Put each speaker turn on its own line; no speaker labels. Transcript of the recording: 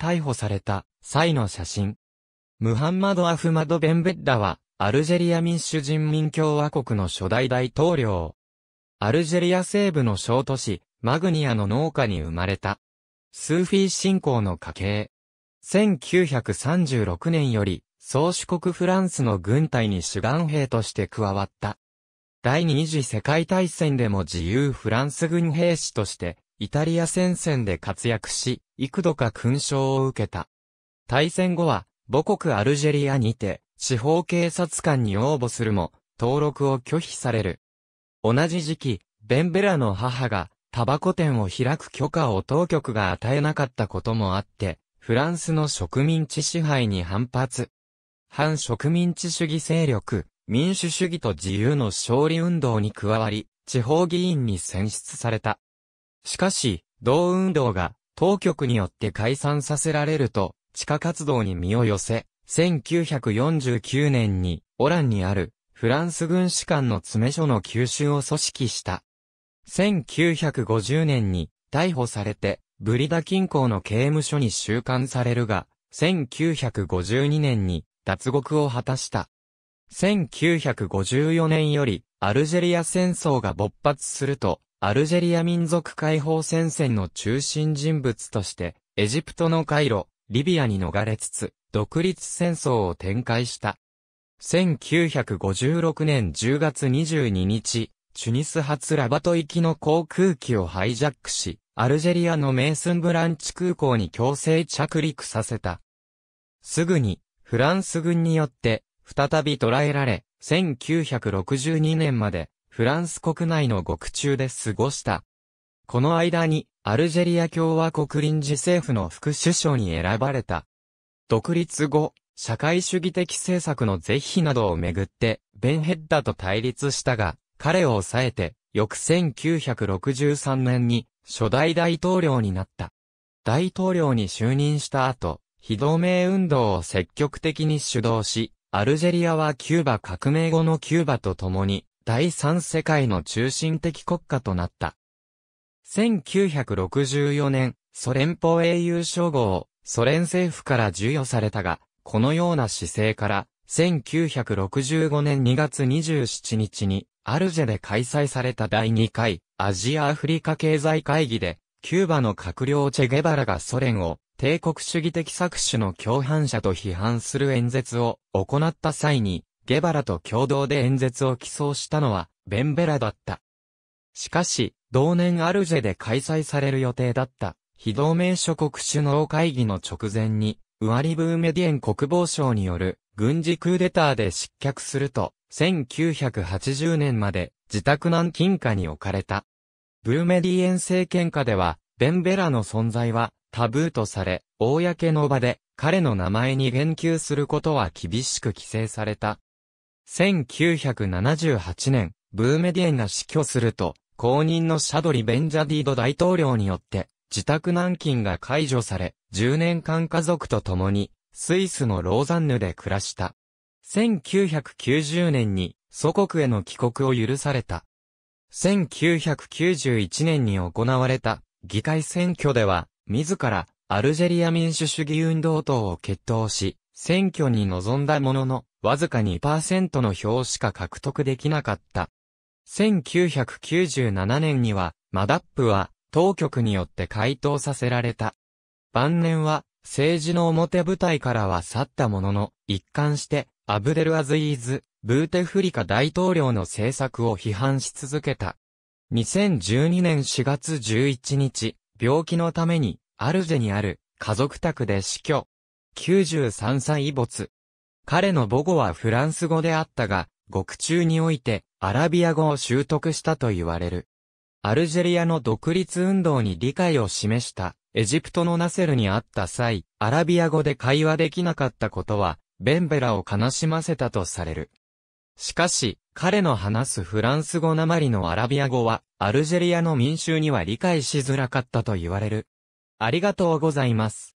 逮捕された際の写真。ムハンマド・アフマド・ベンベッダは、アルジェリア民主人民共和国の初代大統領。アルジェリア西部の小都市、マグニアの農家に生まれた。スーフィー信仰の家系。1936年より、宗主国フランスの軍隊に主眼兵として加わった。第二次世界大戦でも自由フランス軍兵士としてイタリア戦線で活躍し、幾度か勲章を受けた。大戦後は、母国アルジェリアにて、司法警察官に応募するも、登録を拒否される。同じ時期、ベンベラの母が、タバコ店を開く許可を当局が与えなかったこともあって、フランスの植民地支配に反発。反植民地主義勢力、民主主義と自由の勝利運動に加わり、地方議員に選出された。しかし、同運動が当局によって解散させられると、地下活動に身を寄せ、1949年にオランにあるフランス軍士官の詰め所の吸収を組織した。1950年に逮捕されて、ブリダ近郊の刑務所に収監されるが、1952年に脱獄を果たした。1954年よりアルジェリア戦争が勃発すると、アルジェリア民族解放戦線の中心人物として、エジプトのカイロ、リビアに逃れつつ、独立戦争を展開した。1956年10月22日、チュニス発ラバト行きの航空機をハイジャックし、アルジェリアのメイスンブランチ空港に強制着陸させた。すぐに、フランス軍によって、再び捕らえられ、1962年までフランス国内の獄中で過ごした。この間に、アルジェリア共和国臨時政府の副首相に選ばれた。独立後、社会主義的政策の是非などをめぐって、ベンヘッダと対立したが、彼を抑えて、翌1963年に初代大統領になった。大統領に就任した後、非同盟運動を積極的に主導し、アルジェリアはキューバ革命後のキューバと共に第三世界の中心的国家となった。1964年、ソ連邦英雄称号をソ連政府から授与されたが、このような姿勢から、1965年2月27日に、アルジェで開催された第2回アジア・アフリカ経済会議で、キューバの閣僚チェ・ゲバラがソ連を帝国主義的搾取の共犯者と批判する演説を行った際に、ゲバラと共同で演説を起草したのは、ベンベラだった。しかし、同年アルジェで開催される予定だった、非同盟諸国首脳会議の直前に、ウアリブーメディエン国防省による軍事クーデターで失脚すると、1980年まで自宅南京下に置かれた。ブーメディエン政権下では、ベンベラの存在はタブーとされ、公の場で彼の名前に言及することは厳しく規制された。1978年、ブーメディエンが死去すると、後任のシャドリ・ベンジャディード大統領によって、自宅軟禁が解除され、10年間家族と共に、スイスのローザンヌで暮らした。1990年に、祖国への帰国を許された。1991年に行われた、議会選挙では、自ら、アルジェリア民主主義運動党を決闘し、選挙に臨んだものの、わずか2%の票しか獲得できなかった。1997年には、マダップは、当局によって回答させられた。晩年は、政治の表舞台からは去ったものの、一貫して、アブデルアズイーズ、ブーテフリカ大統領の政策を批判し続けた。2012年4月11日、病気のために、アルジェにある、家族宅で死去。93歳没。彼の母語はフランス語であったが、獄中においてアラビア語を習得したと言われる。アルジェリアの独立運動に理解を示したエジプトのナセルに会った際、アラビア語で会話できなかったことは、ベンベラを悲しませたとされる。しかし、彼の話すフランス語なまりのアラビア語は、アルジェリアの民衆には理解しづらかったと言われる。ありがとうございます。